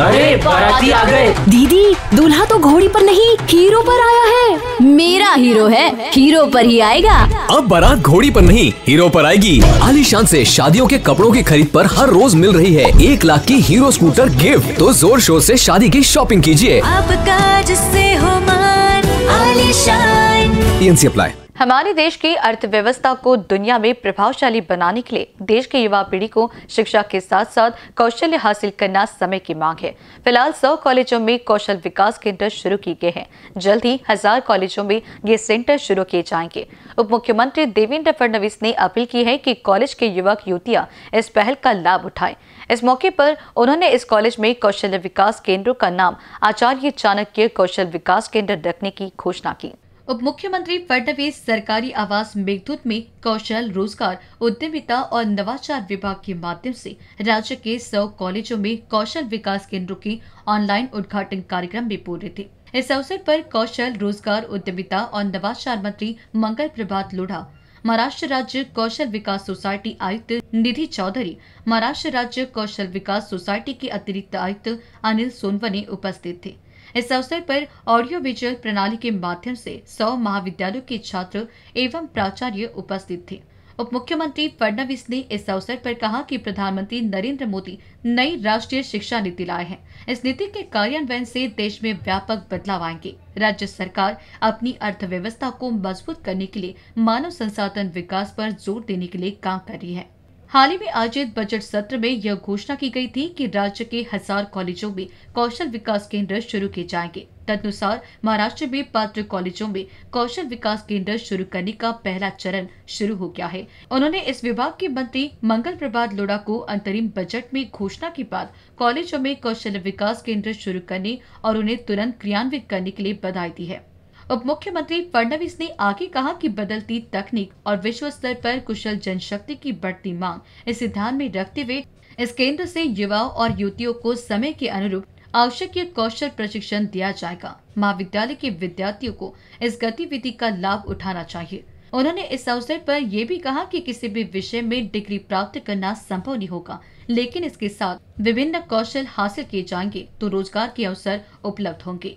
अरे बाराती आ गए दीदी दूल्हा तो घोड़ी पर नहीं हीरो पर आया है मेरा हीरो है हीरो पर ही आएगा अब बारात घोड़ी पर नहीं हीरो पर आएगी आलीशान से शादियों के कपड़ों की खरीद पर हर रोज मिल रही है एक लाख की हीरो स्कूटर गिफ्ट तो जोर शोर से शादी की शॉपिंग कीजिए अब काज से हो मान आलीशान अप्लाई हमारे देश की अर्थव्यवस्था को दुनिया में प्रभावशाली बनाने के लिए देश के युवा पीढ़ी को शिक्षा के साथ साथ कौशल्य हासिल करना समय की मांग है फिलहाल सौ कॉलेजों में कौशल विकास केंद्र शुरू किए गए हैं जल्द ही हजार कॉलेजों में ये सेंटर शुरू किए जाएंगे उप मुख्यमंत्री देवेंद्र फडणवीस ने अपील की है की कॉलेज के युवक युवतियाँ इस पहल का लाभ उठाएं इस मौके पर उन्होंने इस कॉलेज में कौशल विकास केंद्रों का नाम आचार्य चाणक्य कौशल विकास केंद्र रखने की घोषणा की उप मुख्यमंत्री फडणवीस सरकारी आवास मेघदूत में कौशल रोजगार उद्यमिता और नवाचार विभाग के माध्यम से राज्य के सौ कॉलेजों में कौशल विकास केंद्रों के ऑनलाइन उद्घाटन कार्यक्रम में बोल रहे थे इस अवसर पर कौशल रोजगार उद्यमिता और नवाचार मंत्री मंगल प्रभात लोढ़ा महाराष्ट्र राज्य कौशल विकास सोसाइटी आयुक्त निधि चौधरी महाराष्ट्र राज्य कौशल विकास सोसाइटी के अतिरिक्त आयुक्त अनिल सोनवने उपस्थित थे इस अवसर पर ऑडियो विजुअल प्रणाली के माध्यम से सौ महाविद्यालयों के छात्र एवं प्राचार्य उपस्थित थे उप मुख्यमंत्री फडणवीस ने इस अवसर पर कहा कि प्रधानमंत्री नरेंद्र मोदी नई राष्ट्रीय शिक्षा नीति लाए हैं इस नीति के कार्यान्वयन से देश में व्यापक बदलाव आएंगे राज्य सरकार अपनी अर्थव्यवस्था को मजबूत करने के लिए मानव संसाधन विकास पर जोर देने के लिए काम कर रही है हाल ही में आयोजित बजट सत्र में यह घोषणा की गई थी कि राज्य के हजार कॉलेजों में कौशल विकास केंद्र शुरू किए जाएंगे तदनुसार महाराष्ट्र में पात्र कॉलेजों में कौशल विकास केंद्र शुरू करने का पहला चरण शुरू हो गया है उन्होंने इस विभाग के मंत्री मंगल प्रभात लोढ़ा को अंतरिम बजट में घोषणा के बाद कॉलेजों में कौशल विकास केंद्र शुरू करने और उन्हें तुरंत क्रियान्वित करने के लिए बधाई दी है उप मुख्यमंत्री फडणवीस ने आगे कहा कि बदलती तकनीक और विश्व स्तर पर कुशल जनशक्ति की बढ़ती मांग इसे ध्यान में रखते हुए इस केंद्र से युवाओं और युवतियों को समय के अनुरूप आवश्यक कौशल प्रशिक्षण दिया जाएगा महाविद्यालय के विद्यार्थियों को इस गतिविधि का लाभ उठाना चाहिए उन्होंने इस अवसर पर यह भी कहा कि किसी भी विषय में डिग्री प्राप्त करना संभव नहीं होगा लेकिन इसके साथ विभिन्न कौशल हासिल किए जाएंगे तो रोजगार के अवसर उपलब्ध होंगे